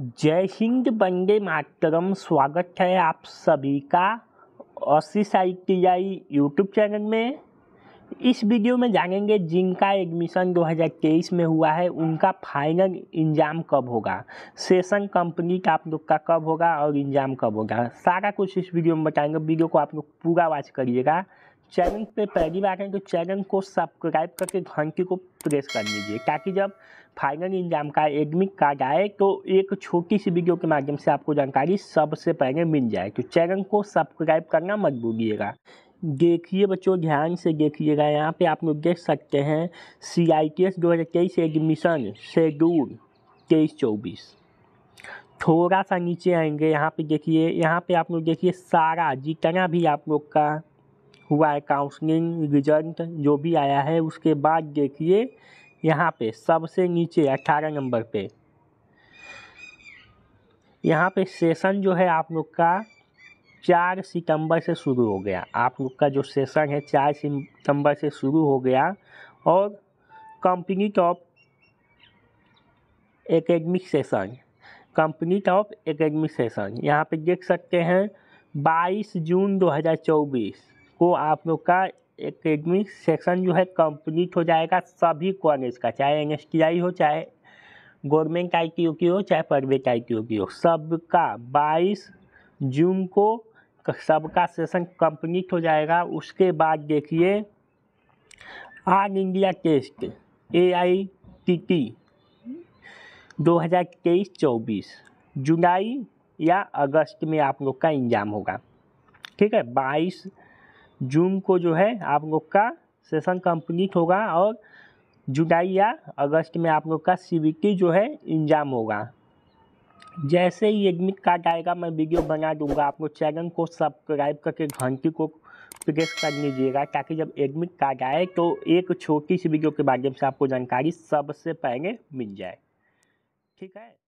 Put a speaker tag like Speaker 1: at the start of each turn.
Speaker 1: जय हिंद बंदे मातरम स्वागत है आप सभी का Oasis I T I YouTube channel में इस वीडियो में जानेंगे जिनका एडमिशन 2023 में हुआ है उनका फाइनल इंजाम कब होगा सेशन कंपनी का आप लोग का कब होगा और इंजाम कब होगा सारा कुछ इस वीडियो में बताएंगे वीडियो को आप लोग पूरा वॉच करिएगा चैनल पे पहली बार हैं तो चैनल को सब्सक्राइब करके घंटी को प्रेस कर लीजिए ताकि जब फाइनल एग्जाम का एडमिट कार्ड आए तो एक छोटी सी वीडियो के माध्यम से आपको जानकारी सबसे पहले मिल जाए तो चैनल को सब्सक्राइब करना मत भूलिएगा देखिए बच्चों ध्यान से देखिएगा यहाँ पे आप लोग देख सकते हैं सी आई टी एस दो हज़ार तेईस एडमिशन शेड्यूल तेईस चौबीस थोड़ा सा नीचे आएंगे यहाँ पे देखिए यहाँ पे आप लोग देखिए सारा जितना भी आप लोग का हुआ है काउंसलिंग रिजल्ट जो भी आया है उसके बाद देखिए यहाँ पे सबसे नीचे अट्ठारह नंबर पे यहाँ पे सेशन जो है आप लोग का चार सितंबर से शुरू हो गया आप लोग का जो सेशन है चार सितंबर से शुरू हो गया और company top academic session company top academic session यहाँ पे देख सकते हैं 22 जून 2024 को आप लोग का एकेडमिक सेक्शन जो है कंप्लीट हो जाएगा सभी कॉलेज का चाहे एन हो चाहे गवर्नमेंट आई की की हो चाहे प्राइवेट आई की की हो सबका बाईस जून को सबका सेशन कंप्लीट हो जाएगा उसके बाद देखिए all India test A I T T दो हज़ार तेईस चौबीस जुलाई या अगस्त में आप लोग का एग्ज़ाम होगा ठीक है बाईस जून को जो है आप लोग का सेशन कंप्लीट होगा और जुलाई या अगस्त में आप लोग का सी जो है इंजाम होगा जैसे ही एडमिट कार्ड आएगा मैं वीडियो बना दूंगा आप लोग चैनल को सब्सक्राइब करके घंटी को प्रेस कर लीजिएगा ताकि जब एडमिट कार्ड आए तो एक छोटी सी वीडियो के माध्यम से आपको जानकारी सबसे पहले मिल जाए ठीक है